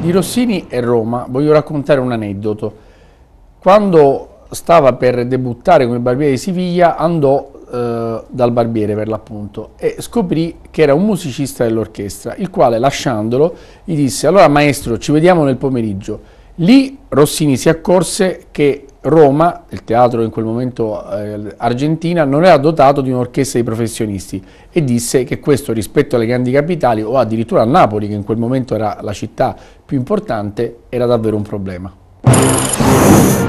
Di Rossini e Roma voglio raccontare un aneddoto. Quando stava per debuttare come barbiere di Siviglia andò eh, dal barbiere per l'appunto e scoprì che era un musicista dell'orchestra, il quale lasciandolo gli disse allora maestro ci vediamo nel pomeriggio. Lì Rossini si accorse che Roma, il teatro in quel momento eh, argentina, non era dotato di un'orchestra di professionisti e disse che questo rispetto alle grandi capitali o addirittura a Napoli, che in quel momento era la città più importante, era davvero un problema.